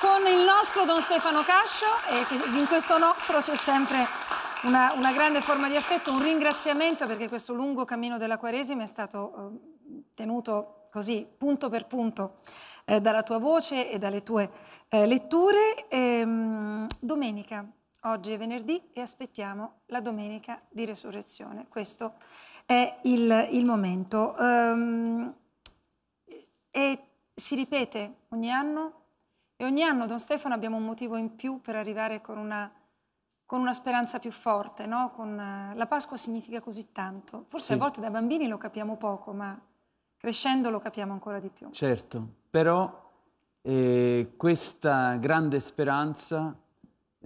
con il nostro Don Stefano Cascio e in questo nostro c'è sempre una, una, grande forma di affetto, un ringraziamento perché questo lungo cammino della Quaresima è stato eh, tenuto così punto per punto eh, dalla tua voce e dalle tue eh, letture. Ehm, domenica, oggi è venerdì e aspettiamo la domenica di resurrezione. Questo è il, il momento. Ehm, e si ripete ogni anno e ogni anno, Don Stefano, abbiamo un motivo in più per arrivare con una, con una speranza più forte, no? con, eh, la Pasqua significa così tanto. Forse sì. a volte da bambini lo capiamo poco, ma crescendo lo capiamo ancora di più. Certo, però eh, questa grande speranza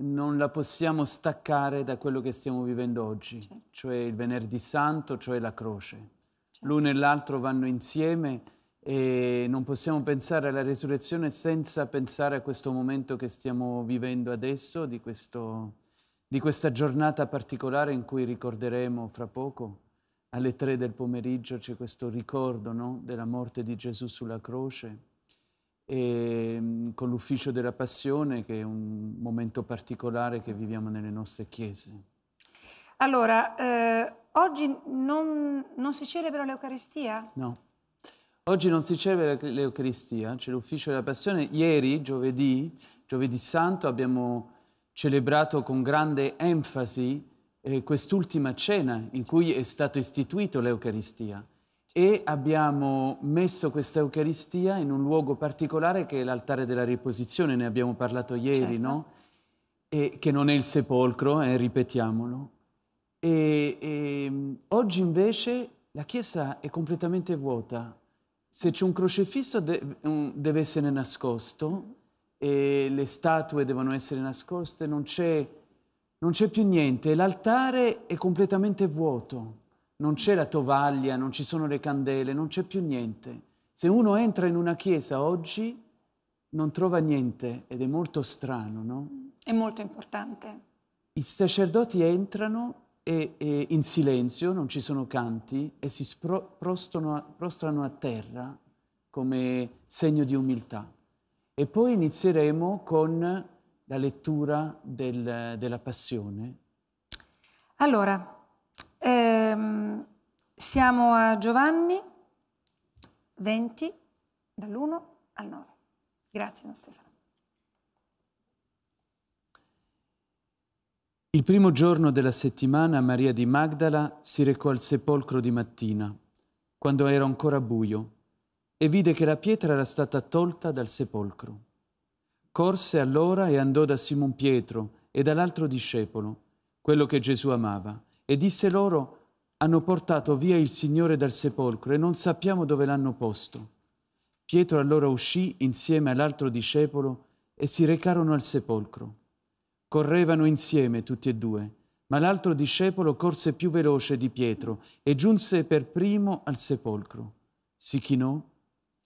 non la possiamo staccare da quello che stiamo vivendo oggi, certo. cioè il venerdì santo, cioè la croce. Certo. L'uno e l'altro vanno insieme e non possiamo pensare alla resurrezione senza pensare a questo momento che stiamo vivendo adesso, di, questo, di questa giornata particolare in cui ricorderemo fra poco, alle tre del pomeriggio c'è questo ricordo no? della morte di Gesù sulla croce, e, ehm, con l'ufficio della passione che è un momento particolare che viviamo nelle nostre chiese. Allora, eh, oggi non, non si celebra l'Eucaristia? No. Oggi non si celebra l'Eucaristia, c'è l'ufficio della Passione. Ieri, giovedì, giovedì santo, abbiamo celebrato con grande enfasi eh, quest'ultima cena in cui è stato istituito l'Eucaristia e abbiamo messo questa Eucaristia in un luogo particolare che è l'altare della riposizione, ne abbiamo parlato ieri, certo. no? E, che non è il sepolcro, eh, ripetiamolo. E, e, ehm, oggi invece la Chiesa è completamente vuota, se c'è un crocefisso de deve essere nascosto e le statue devono essere nascoste, non c'è, più niente, l'altare è completamente vuoto, non c'è la tovaglia, non ci sono le candele, non c'è più niente. Se uno entra in una chiesa oggi non trova niente ed è molto strano, no? È molto importante. I sacerdoti entrano e, e in silenzio, non ci sono canti, e si spro, a, prostrano a terra come segno di umiltà. E poi inizieremo con la lettura del, della passione. Allora, ehm, siamo a Giovanni 20, dall'1 al 9. Grazie, Don Stefano. Il primo giorno della settimana Maria di Magdala si recò al sepolcro di mattina, quando era ancora buio, e vide che la pietra era stata tolta dal sepolcro. Corse allora e andò da Simon Pietro e dall'altro discepolo, quello che Gesù amava, e disse loro, hanno portato via il Signore dal sepolcro e non sappiamo dove l'hanno posto. Pietro allora uscì insieme all'altro discepolo e si recarono al sepolcro. Correvano insieme tutti e due, ma l'altro discepolo corse più veloce di Pietro e giunse per primo al sepolcro. Si chinò,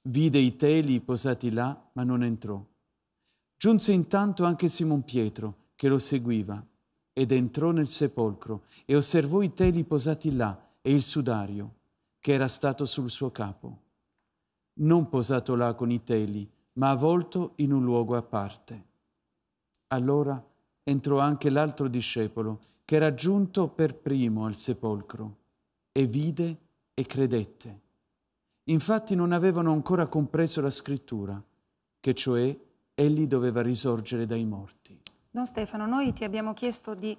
vide i teli posati là, ma non entrò. Giunse intanto anche Simon Pietro, che lo seguiva, ed entrò nel sepolcro e osservò i teli posati là e il sudario, che era stato sul suo capo, non posato là con i teli, ma avvolto in un luogo a parte. Allora entrò anche l'altro discepolo, che era giunto per primo al sepolcro, e vide e credette. Infatti non avevano ancora compreso la scrittura, che cioè egli doveva risorgere dai morti. Don Stefano, noi ti abbiamo chiesto di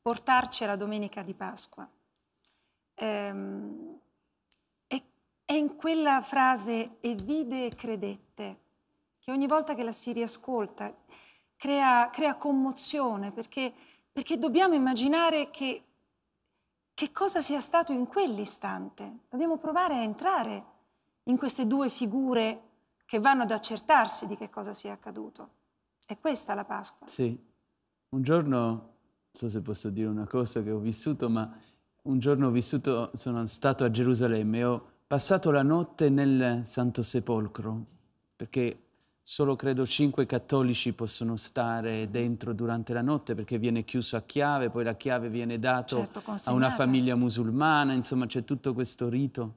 portarci alla domenica di Pasqua. Ehm, è in quella frase e vide e credette che ogni volta che la si riascolta crea, crea commozione perché, perché, dobbiamo immaginare che, che cosa sia stato in quell'istante. Dobbiamo provare a entrare in queste due figure che vanno ad accertarsi di che cosa sia accaduto. È questa la Pasqua. Sì. Un giorno, non so se posso dire una cosa che ho vissuto, ma un giorno ho vissuto, sono stato a Gerusalemme, e ho passato la notte nel Santo Sepolcro, perché solo credo cinque cattolici possono stare dentro durante la notte perché viene chiuso a chiave, poi la chiave viene data certo, a una famiglia musulmana, insomma c'è tutto questo rito.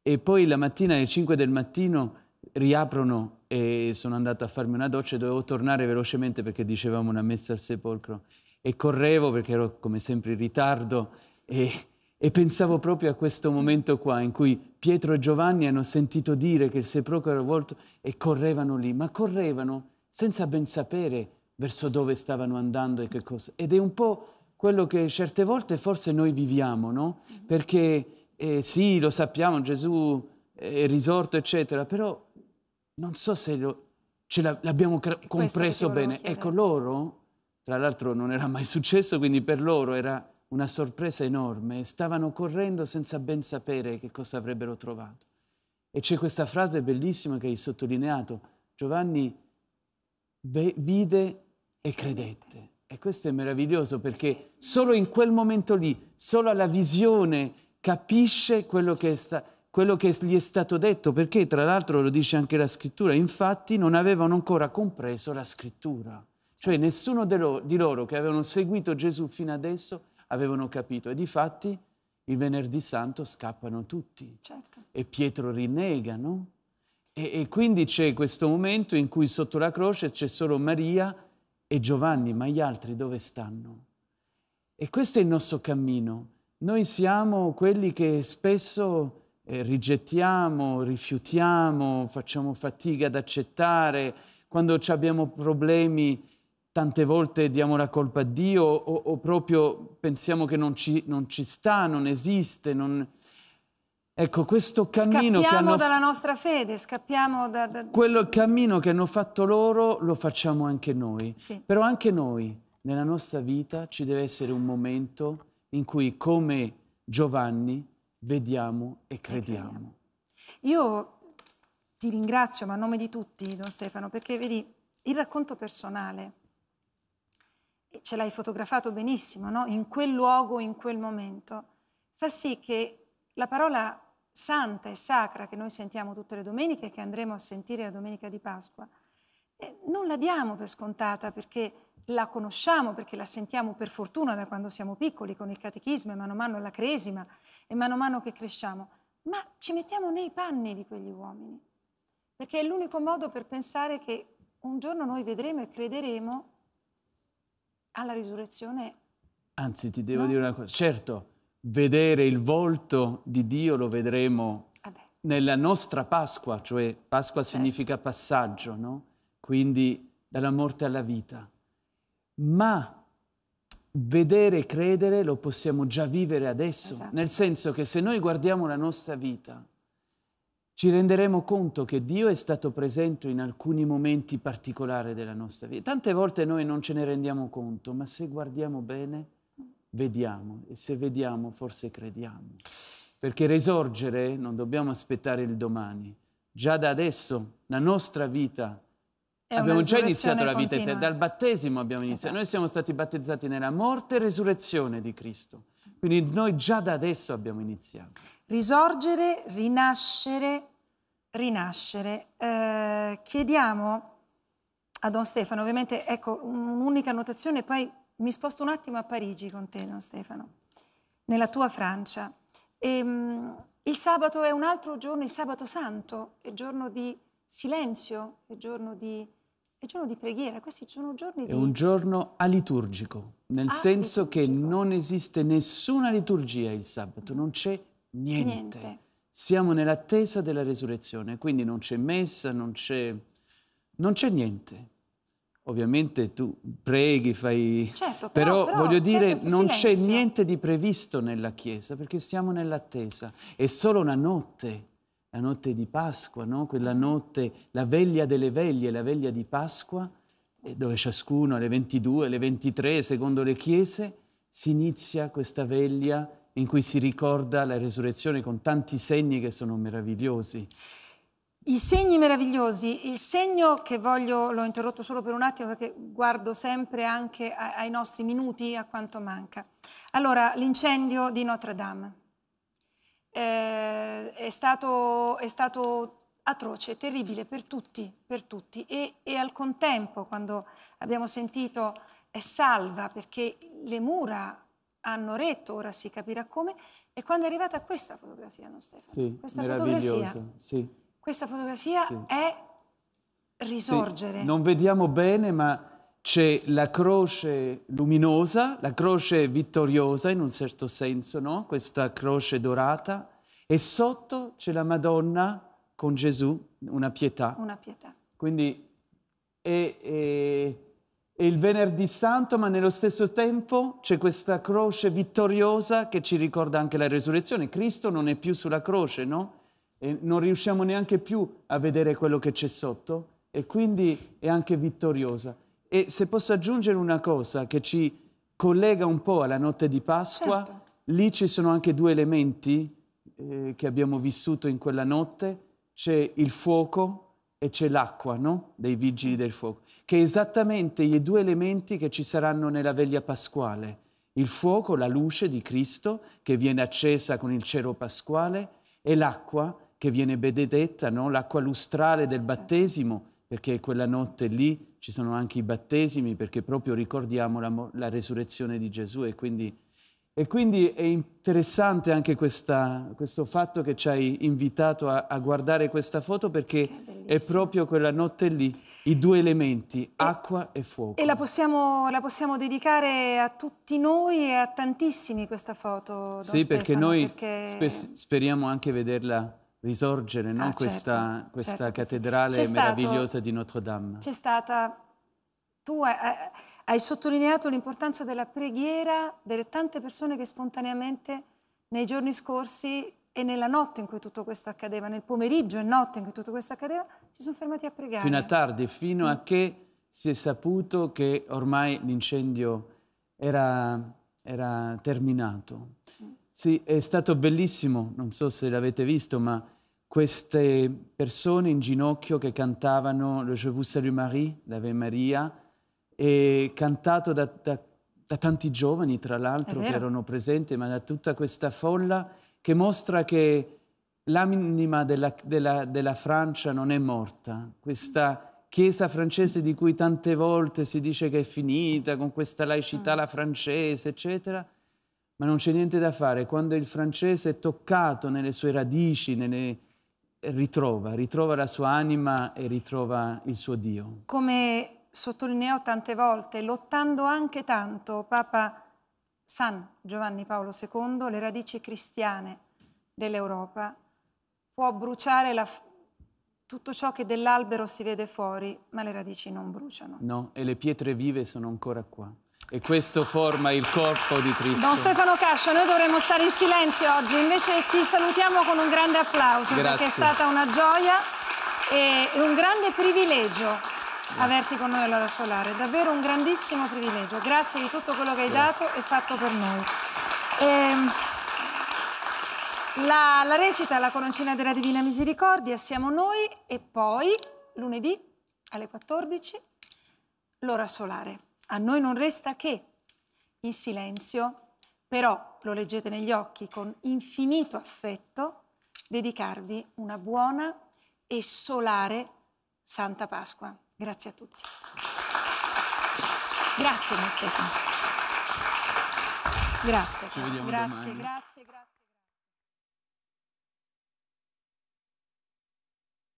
E poi la mattina alle 5 del mattino riaprono e sono andato a farmi una doccia dovevo tornare velocemente perché dicevamo una messa al sepolcro e correvo perché ero come sempre in ritardo e e pensavo proprio a questo momento qua in cui Pietro e Giovanni hanno sentito dire che il sepolcro era volto e correvano lì, ma correvano senza ben sapere verso dove stavano andando e che cosa. Ed è un po' quello che certe volte forse noi viviamo, no? Mm-hmm. Perché eh, sì, lo sappiamo, Gesù è risorto, eccetera, però non so se lo, ce l'abbiamo compreso bene. Ecco, loro, tra l'altro non era mai successo, quindi per loro era una sorpresa enorme, stavano correndo senza ben sapere che cosa avrebbero trovato. E c'è questa frase bellissima che hai sottolineato, Giovanni vide e credette. E questo è meraviglioso perché solo in quel momento lì, solo alla visione, capisce quello che, sta, quello che gli è stato detto, perché tra l'altro lo dice anche la scrittura, infatti non avevano ancora compreso la scrittura. Cioè nessuno di loro che avevano seguito Gesù fino adesso avevano capito. E di fatti il venerdì santo scappano tutti. Certo. E Pietro rinnega, no? E, e quindi c'è questo momento in cui sotto la croce c'è solo Maria e Giovanni, ma gli altri dove stanno? E questo è il nostro cammino. Noi siamo quelli che spesso eh, rigettiamo, rifiutiamo, facciamo fatica ad accettare, quando abbiamo problemi tante volte diamo la colpa a Dio o, o proprio pensiamo che non ci, non ci sta, non esiste, non... Ecco, questo cammino scappiamo che hanno... dalla nostra fede, scappiamo da, da... Quello cammino che hanno fatto loro lo facciamo anche noi. Sì. Però anche noi, nella nostra vita, ci deve essere un momento in cui, come Giovanni, vediamo e crediamo. E crediamo. Io ti ringrazio, ma a nome di tutti, Don Stefano, perché vedi, il racconto personale e ce l'hai fotografato benissimo, no? in quel luogo, in quel momento, fa sì che la parola santa e sacra che noi sentiamo tutte le domeniche e che andremo a sentire la domenica di Pasqua, eh, non la diamo per scontata perché la conosciamo, perché la sentiamo per fortuna da quando siamo piccoli con il catechismo e mano a mano la cresima e mano a mano che cresciamo, ma ci mettiamo nei panni di quegli uomini, perché è l'unico modo per pensare che un giorno noi vedremo e crederemo alla risurrezione... Anzi, ti devo no. dire una cosa. Certo, vedere il volto di Dio lo vedremo ah nella nostra Pasqua, cioè Pasqua certo. significa passaggio, no? Quindi dalla morte alla vita. Ma vedere e credere lo possiamo già vivere adesso, esatto. nel senso che se noi guardiamo la nostra vita ci renderemo conto che Dio è stato presente in alcuni momenti particolari della nostra vita. Tante volte noi non ce ne rendiamo conto, ma se guardiamo bene, vediamo e se vediamo forse crediamo. Perché risorgere non dobbiamo aspettare il domani. Già da adesso la nostra vita abbiamo già iniziato la vita eterna, dal battesimo abbiamo iniziato. Esatto. Noi siamo stati battezzati nella morte e resurrezione di Cristo. Quindi noi già da adesso abbiamo iniziato. Risorgere, rinascere, rinascere. Eh, chiediamo a Don Stefano, ovviamente, ecco, un'unica notazione, poi mi sposto un attimo a Parigi con te, Don Stefano, nella tua Francia. E, ehm, mh, il sabato è un altro giorno, il sabato santo, è giorno di silenzio, è giorno di è giorno di preghiera, questi sono giorni di... È un giorno aliturgico, nel ah, senso liturgico. che non esiste nessuna liturgia il sabato, non c'è niente. niente. Siamo nell'attesa della resurrezione, quindi non c'è messa, non c'è, niente. Ovviamente tu preghi, fai... Certo, però, però, però voglio dire, non c'è niente di previsto nella Chiesa perché siamo nell'attesa. È solo una notte la notte di Pasqua, no? quella notte, la veglia delle veglie, la veglia di Pasqua, eh, dove ciascuno alle 22, alle 23, secondo le chiese, si inizia questa veglia in cui si ricorda la resurrezione con tanti segni che sono meravigliosi. I segni meravigliosi, il segno che voglio, l'ho interrotto solo per un attimo perché guardo sempre anche ai nostri minuti, a quanto manca. Allora, l'incendio di Notre Dame eh, è, stato, è, stato, atroce, terribile per tutti, per tutti. E, e al contempo, quando abbiamo sentito è salva perché le mura hanno retto, ora si capirà come, e quando è arrivata questa fotografia, non Stefano? Sì, questa fotografia, sì. Questa fotografia sì. è risorgere. Sì. Non vediamo bene, ma c'è la croce luminosa, la croce vittoriosa in un certo senso, no? questa croce dorata, e sotto c'è la Madonna con Gesù, una pietà. Una pietà. Quindi è, è, è il venerdì santo, ma nello stesso tempo c'è questa croce vittoriosa che ci ricorda anche la resurrezione. Cristo non è più sulla croce, no? E non riusciamo neanche più a vedere quello che c'è sotto e quindi è anche vittoriosa. E se posso aggiungere una cosa che ci collega un po' alla notte di Pasqua, certo. lì ci sono anche due elementi eh, che abbiamo vissuto in quella notte, c'è il fuoco e c'è l'acqua, no? Dei vigili mm. del fuoco, che è esattamente i due elementi che ci saranno nella veglia pasquale. Il fuoco, la luce di Cristo che viene accesa con il cielo pasquale e l'acqua che viene benedetta, no? l'acqua lustrale del battesimo perché quella notte lì ci sono anche i battesimi, perché proprio ricordiamo la, la resurrezione di Gesù e quindi, e quindi è interessante anche questa, questo fatto che ci hai invitato a, a guardare questa foto perché è proprio quella notte lì i due elementi, e, acqua e fuoco. E la possiamo, la possiamo, dedicare a tutti noi e a tantissimi questa foto. Don sì, Stefano, perché noi perché... Sper speriamo anche vederla risorgere, no? ah, certo, questa, certo questa certo, cattedrale sì. meravigliosa stato, di Notre Dame. C'è stata, tu hai, hai sottolineato l'importanza della preghiera delle tante persone che spontaneamente nei giorni scorsi e nella notte in cui tutto questo accadeva, nel pomeriggio e notte in cui tutto questo accadeva, si sono fermati a pregare. Fino a tardi, fino a mm. che si è saputo che ormai l'incendio era, era terminato. Mm. Sì, è stato bellissimo, non so se l'avete visto, ma queste persone in ginocchio che cantavano le Je vous salue Marie, l'Ave Maria, e cantato da, da, da tanti giovani, tra l'altro, che erano presenti, ma da tutta questa folla, che mostra che l'anima della, della, della Francia non è morta. Questa chiesa francese di cui tante volte si dice che è finita, con questa laicità ah. la francese, eccetera, ma non c'è niente da fare. Quando il francese è toccato nelle sue radici, nelle ritrova, ritrova la sua anima e ritrova il suo Dio. Come sottolineò tante volte, lottando anche tanto Papa San Giovanni Paolo II, le radici cristiane dell'Europa, può bruciare la, tutto ciò che dell'albero si vede fuori, ma le radici non bruciano. No, e le pietre vive sono ancora qua. E questo forma il corpo di Cristo. Don Stefano Cascio, noi dovremmo stare in silenzio oggi, invece ti salutiamo con un grande applauso Grazie. perché è stata una gioia e un grande privilegio Grazie. averti con noi all'ora solare, davvero un grandissimo privilegio. Grazie di tutto quello che hai Grazie. dato e fatto per noi. E... Ehm, la, la, recita La coroncina della Divina Misericordia siamo noi e poi lunedì alle 14 l'ora solare. A noi non resta che, in silenzio, però lo leggete negli occhi con infinito affetto, dedicarvi una buona e solare Santa Pasqua. Grazie a tutti. Grazie, Mastefano. Grazie. Ci vediamo grazie, domani. grazie, grazie.